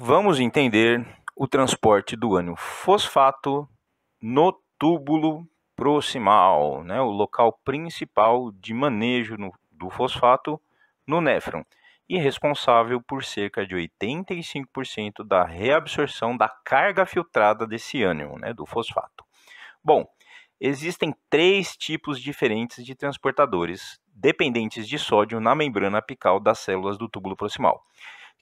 vamos entender o transporte do ânion fosfato no túbulo proximal, né, o local principal de manejo no, do fosfato no néfron e responsável por cerca de 85% da reabsorção da carga filtrada desse ânion, né, do fosfato. Bom, existem três tipos diferentes de transportadores dependentes de sódio na membrana apical das células do túbulo proximal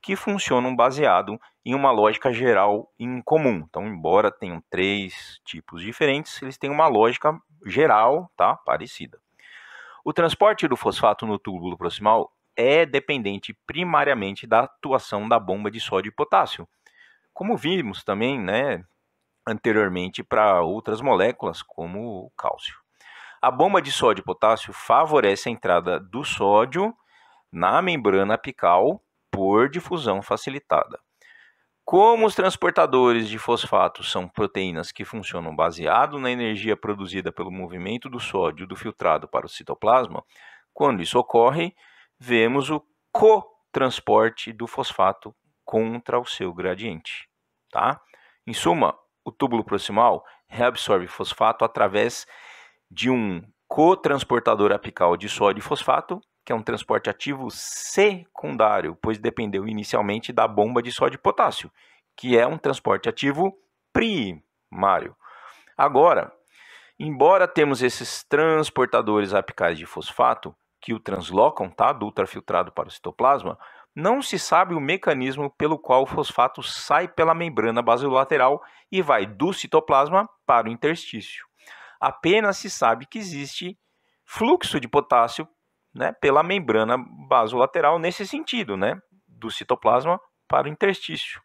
que funcionam baseado em uma lógica geral em comum. Então, embora tenham três tipos diferentes, eles têm uma lógica geral, tá, parecida. O transporte do fosfato no túbulo proximal é dependente primariamente da atuação da bomba de sódio e potássio. Como vimos também, né, anteriormente para outras moléculas como o cálcio. A bomba de sódio e potássio favorece a entrada do sódio na membrana apical por difusão facilitada. Como os transportadores de fosfato são proteínas que funcionam baseado na energia produzida pelo movimento do sódio do filtrado para o citoplasma, quando isso ocorre, vemos o cotransporte do fosfato contra o seu gradiente. Tá? Em suma, o túbulo proximal reabsorve fosfato através de um cotransportador apical de sódio e fosfato que é um transporte ativo secundário, pois dependeu inicialmente da bomba de sódio e potássio, que é um transporte ativo primário. Agora, embora temos esses transportadores apicais de fosfato que o translocam tá, do ultrafiltrado para o citoplasma, não se sabe o mecanismo pelo qual o fosfato sai pela membrana basolateral e vai do citoplasma para o interstício. Apenas se sabe que existe fluxo de potássio né, pela membrana basolateral nesse sentido, né, do citoplasma para o interstício,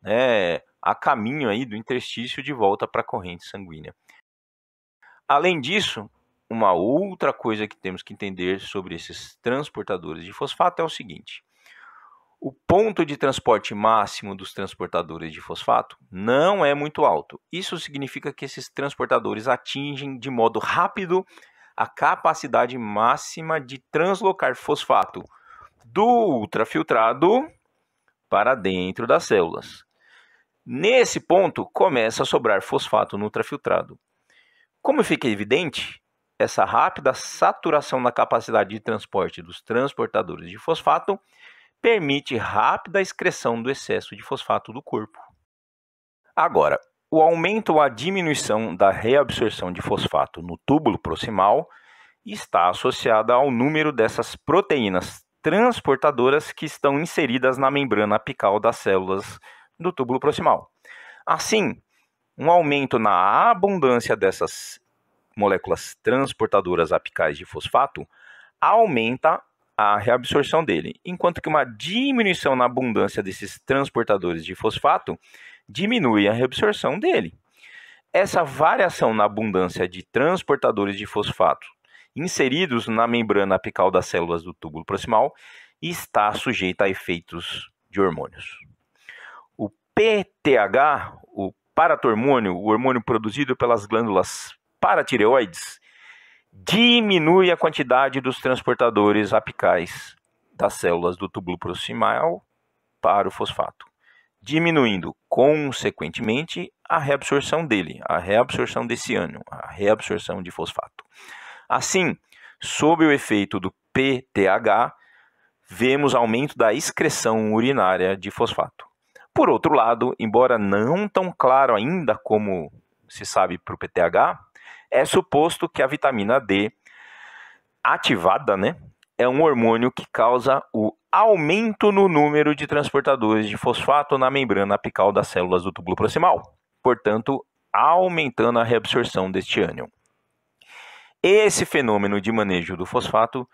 né, a caminho aí do interstício de volta para a corrente sanguínea. Além disso, uma outra coisa que temos que entender sobre esses transportadores de fosfato é o seguinte: o ponto de transporte máximo dos transportadores de fosfato não é muito alto. Isso significa que esses transportadores atingem de modo rápido a capacidade máxima de translocar fosfato do ultrafiltrado para dentro das células. Nesse ponto, começa a sobrar fosfato no ultrafiltrado. Como fica evidente, essa rápida saturação da capacidade de transporte dos transportadores de fosfato permite rápida excreção do excesso de fosfato do corpo. Agora, o aumento ou a diminuição da reabsorção de fosfato no túbulo proximal está associada ao número dessas proteínas transportadoras que estão inseridas na membrana apical das células do túbulo proximal. Assim, um aumento na abundância dessas moléculas transportadoras apicais de fosfato aumenta a reabsorção dele, enquanto que uma diminuição na abundância desses transportadores de fosfato diminui a reabsorção dele. Essa variação na abundância de transportadores de fosfato inseridos na membrana apical das células do túbulo proximal está sujeita a efeitos de hormônios. O PTH, o paratormônio, o hormônio produzido pelas glândulas paratireoides, diminui a quantidade dos transportadores apicais das células do túbulo proximal para o fosfato diminuindo, consequentemente, a reabsorção dele, a reabsorção desse ânion, a reabsorção de fosfato. Assim, sob o efeito do PTH, vemos aumento da excreção urinária de fosfato. Por outro lado, embora não tão claro ainda como se sabe para o PTH, é suposto que a vitamina D ativada né, é um hormônio que causa o aumento no número de transportadores de fosfato na membrana apical das células do túbulo proximal, portanto, aumentando a reabsorção deste ânion. Esse fenômeno de manejo do fosfato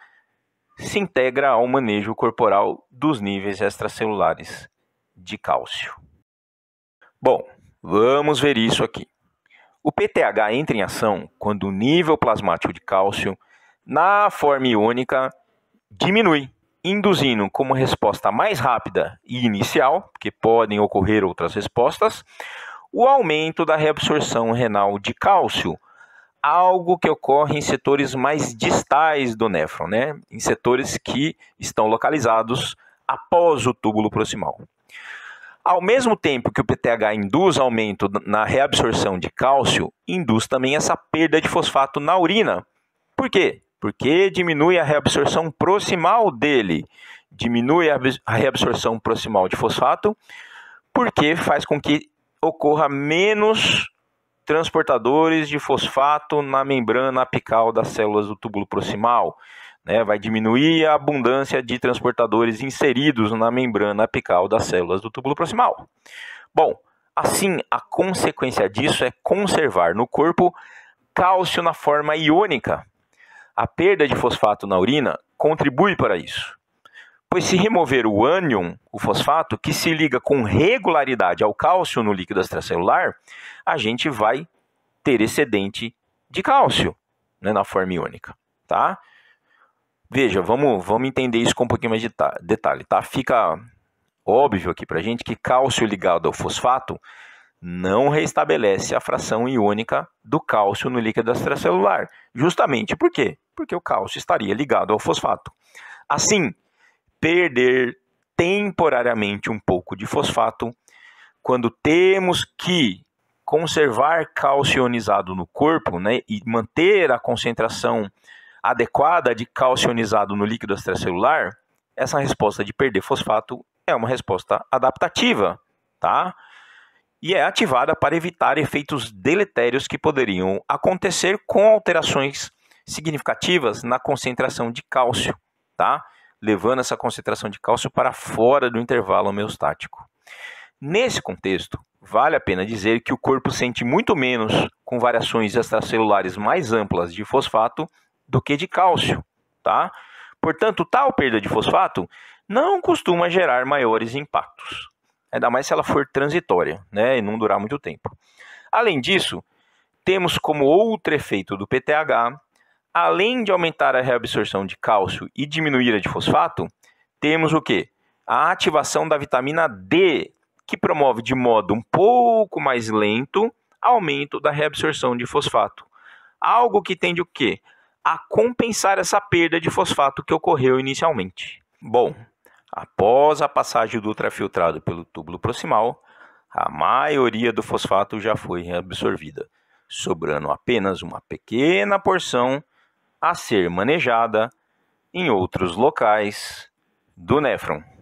se integra ao manejo corporal dos níveis extracelulares de cálcio. Bom, vamos ver isso aqui. O PTH entra em ação quando o nível plasmático de cálcio na forma iônica diminui induzindo como resposta mais rápida e inicial, porque podem ocorrer outras respostas, o aumento da reabsorção renal de cálcio, algo que ocorre em setores mais distais do néfron, né? em setores que estão localizados após o túbulo proximal. Ao mesmo tempo que o PTH induz aumento na reabsorção de cálcio, induz também essa perda de fosfato na urina. Por quê? porque diminui a reabsorção proximal dele, diminui a reabsorção proximal de fosfato, porque faz com que ocorra menos transportadores de fosfato na membrana apical das células do túbulo proximal. Né? Vai diminuir a abundância de transportadores inseridos na membrana apical das células do túbulo proximal. Bom, assim, a consequência disso é conservar no corpo cálcio na forma iônica, a perda de fosfato na urina contribui para isso, pois se remover o ânion, o fosfato, que se liga com regularidade ao cálcio no líquido extracelular, a gente vai ter excedente de cálcio né, na forma iônica, tá? Veja, vamos, vamos entender isso com um pouquinho mais de detalhe, tá? Fica óbvio aqui para a gente que cálcio ligado ao fosfato não restabelece a fração iônica do cálcio no líquido extracelular. Justamente por quê? porque o cálcio estaria ligado ao fosfato. Assim, perder temporariamente um pouco de fosfato, quando temos que conservar cálcio ionizado no corpo né, e manter a concentração adequada de cálcio ionizado no líquido extracelular, essa resposta de perder fosfato é uma resposta adaptativa, tá? E é ativada para evitar efeitos deletérios que poderiam acontecer com alterações significativas na concentração de cálcio, tá? levando essa concentração de cálcio para fora do intervalo homeostático. Nesse contexto, vale a pena dizer que o corpo sente muito menos com variações extracelulares mais amplas de fosfato do que de cálcio, tá? Portanto, tal perda de fosfato não costuma gerar maiores impactos, ainda mais se ela for transitória, né, e não durar muito tempo. Além disso, temos como outro efeito do PTH além de aumentar a reabsorção de cálcio e diminuir a de fosfato, temos o que? A ativação da vitamina D, que promove de modo um pouco mais lento aumento da reabsorção de fosfato. Algo que tende o quê? A compensar essa perda de fosfato que ocorreu inicialmente. Bom, após a passagem do ultrafiltrado pelo túbulo proximal, a maioria do fosfato já foi reabsorvida, sobrando apenas uma pequena porção a ser manejada em outros locais do néfron.